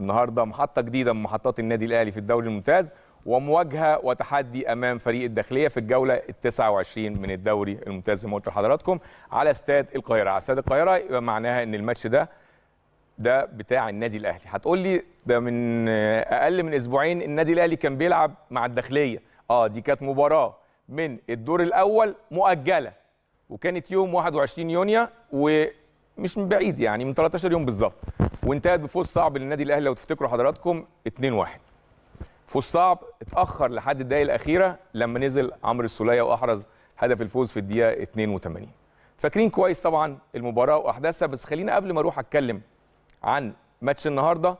النهارده محطه جديده من محطات النادي الاهلي في الدوري الممتاز ومواجهه وتحدي امام فريق الداخليه في الجوله ال 29 من الدوري الممتاز زي ما قلت لحضراتكم على استاد القاهره، على استاد القاهره يبقى معناها ان الماتش ده ده بتاع النادي الاهلي، هتقول لي ده من اقل من اسبوعين النادي الاهلي كان بيلعب مع الداخليه، اه دي كانت مباراه من الدور الاول مؤجله وكانت يوم 21 يونيو ومش من بعيد يعني من 13 يوم بالظبط. وانتهت بفوز صعب للنادي الاهلي لو تفتكروا حضراتكم 2-1 فوز صعب اتاخر لحد الدقائق الاخيره لما نزل عمرو السوليه واحرز هدف الفوز في الدقيقه 82 فاكرين كويس طبعا المباراه واحداثها بس خلينا قبل ما اروح اتكلم عن ماتش النهارده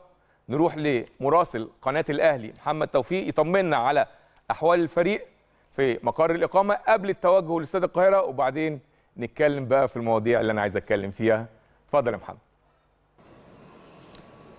نروح لمراسل قناه الاهلي محمد توفيق يطمنا على احوال الفريق في مقر الاقامه قبل التوجه لاستاد القاهره وبعدين نتكلم بقى في المواضيع اللي انا عايز اتكلم فيها اتفضل يا محمد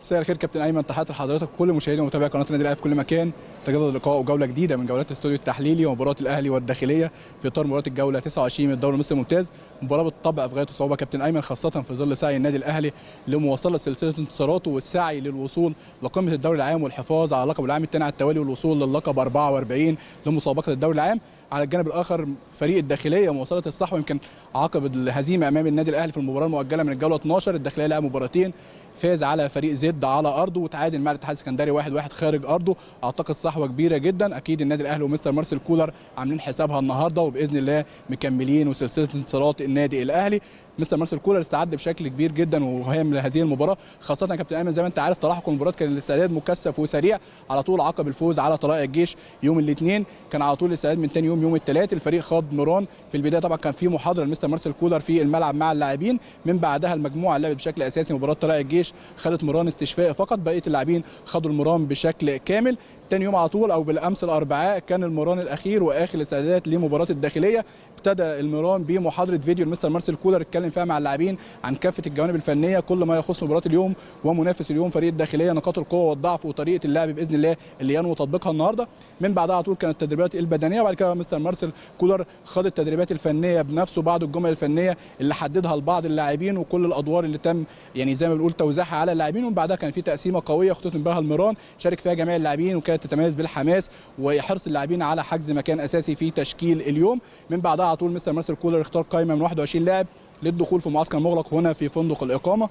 مساء الخير كابتن ايمن تحيات لحضرتك وكل مشاهدي ومتابعي قناه النادي الاهلي في كل مكان تجدد اللقاء وجوله جديده من جولات الاستوديو التحليلي ومباراه الاهلي والداخليه في اطار مباراه الجوله 29 من الدوري المصري الممتاز مباراه بالطبع في غايه الصعوبه كابتن ايمن خاصه في ظل سعي النادي الاهلي لمواصله سلسله انتصاراته والسعي للوصول لقمه الدوري العام والحفاظ على لقب العام الثاني على التوالي والوصول للقب 44 لمسابقه الدوري العام على الجانب الاخر فريق الداخليه مواصله الصحوه يمكن عقب الهزيمه امام النادي الاهلي في المباراه المؤجله من الجوله 12 الداخليه لعب مباراتين فاز على فريق زد على ارضه وتعادل مع الاتحاد السكندري 1 1 خارج ارضه اعتقد صحوه كبيره جدا اكيد النادي الاهلي ومستر مارسيل كولر عاملين حسابها النهارده وباذن الله مكملين وسلسله انتصارات النادي الاهلي مستر مارسيل كولر استعد بشكل كبير جدا وهام لهذه المباراه خاصه كابتن ايمن زي ما انت عارف تلاحق المباراه كان الاستعداد مكثف وسريع على طول عقب الفوز على طلائع الجيش يوم الاثنين كان على طول الاستعداد من ثاني يوم يوم يوم الثلاث الفريق خاض مران في البدايه طبعا كان في محاضره لمستر مارسيل كولر في الملعب مع اللاعبين من بعدها المجموعه لعبت بشكل اساسي مباراه طلائع الجيش خدت مران استشفاء فقط بقيه اللاعبين خدوا المران بشكل كامل ثاني يوم على طول او بالامس الاربعاء كان المران الاخير واخر الاستعدادات لمباراه الداخليه ابتدى المران بمحاضره فيديو لمستر مارسيل كولر اتكلم فيها مع اللاعبين عن كافه الجوانب الفنيه كل ما يخص مباراه اليوم ومنافس اليوم فريق الداخليه نقاط القوه والضعف وطريقه اللعب باذن الله اللي ينوي تطبيقها النهارده من بعدها على طول كانت التدريبات البدنيه وبعد كده مستر مارسيل كولر خد التدريبات الفنيه بنفسه بعض الجمل الفنيه اللي حددها لبعض اللاعبين وكل الادوار اللي تم يعني زي ما بنقول توزيعها على اللاعبين ومن بعدها كان في تقسيمه قويه اختتم بها المران شارك فيها جميع اللاعبين وكانت تتميز بالحماس وحرص اللاعبين على حجز مكان اساسي في تشكيل اليوم من بعدها على طول مستر مارسيل كولر اختار قائمه من 21 لاعب للدخول في معسكر مغلق هنا في فندق الاقامه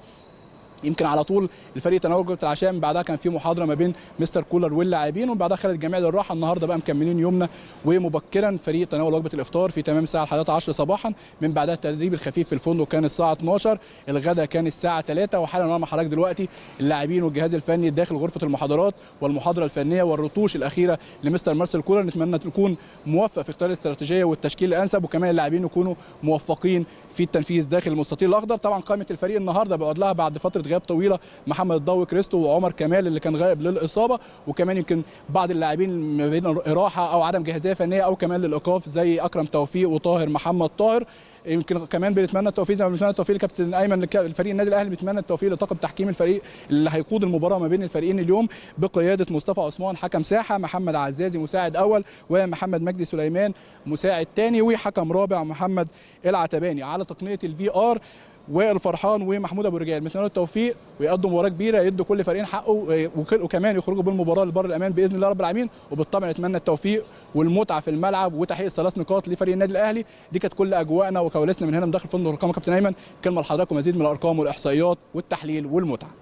يمكن على طول الفريق تناول جوله العشاء من بعدها كان في محاضره ما بين مستر كولر واللاعبين ومن بعدها خدت الجميع للراحه النهارده بقى مكملين يومنا ومبكرا فريق تناول وجبه الافطار في تمام الساعه 11 صباحا من بعدها التدريب الخفيف في الفندق كان الساعه 12 الغداء كان الساعه 3 وحالا مع حضرتك دلوقتي اللاعبين والجهاز الفني داخل غرفه المحاضرات والمحاضره الفنيه والرطوش الاخيره لمستر مارسيل كولر نتمنى تكون موفق في اختيار الاستراتيجيه والتشكيل الانسب وكمان اللاعبين يكونوا موفقين في التنفيذ داخل المستطيل الاخضر طبعا قائمه الفريق النهارده بعد فتره غياب طويله محمد الضوي كريستو وعمر كمال اللي كان غائب للاصابه وكمان يمكن بعض اللاعبين ما بين راحه او عدم جاهزيه فنيه او كمان للايقاف زي اكرم توفيق وطاهر محمد طاهر يمكن كمان بنتمنى التوفيق زي ما بنتمنى التوفيق لكابتن ايمن الفريق النادي الاهلي بنتمنى التوفيق لطاقم تحكيم الفريق اللي هيقود المباراه ما بين الفريقين اليوم بقياده مصطفى عثمان حكم ساحه محمد عزازي مساعد اول ومحمد مجدي سليمان مساعد ثاني وحكم رابع محمد العتباني على تقنيه الفي ار وائل فرحان ومحمود ابو رجال بنتمنى التوفيق ويقدموا مباراه كبيره يدوا كل فريقين حقه آه، وكمان يخرجوا بالمباراه لبر الامان باذن الله رب العالمين وبالطبع نتمنى التوفيق والمتعه في الملعب وتحقيق ثلاث نقاط لفريق النادي الاهلي دي كانت كل اجواءنا وكواليسنا من هنا من داخل فندق الارقام كابتن ايمن كلمه لحضراتكم مزيد من الارقام والاحصائيات والتحليل والمتعه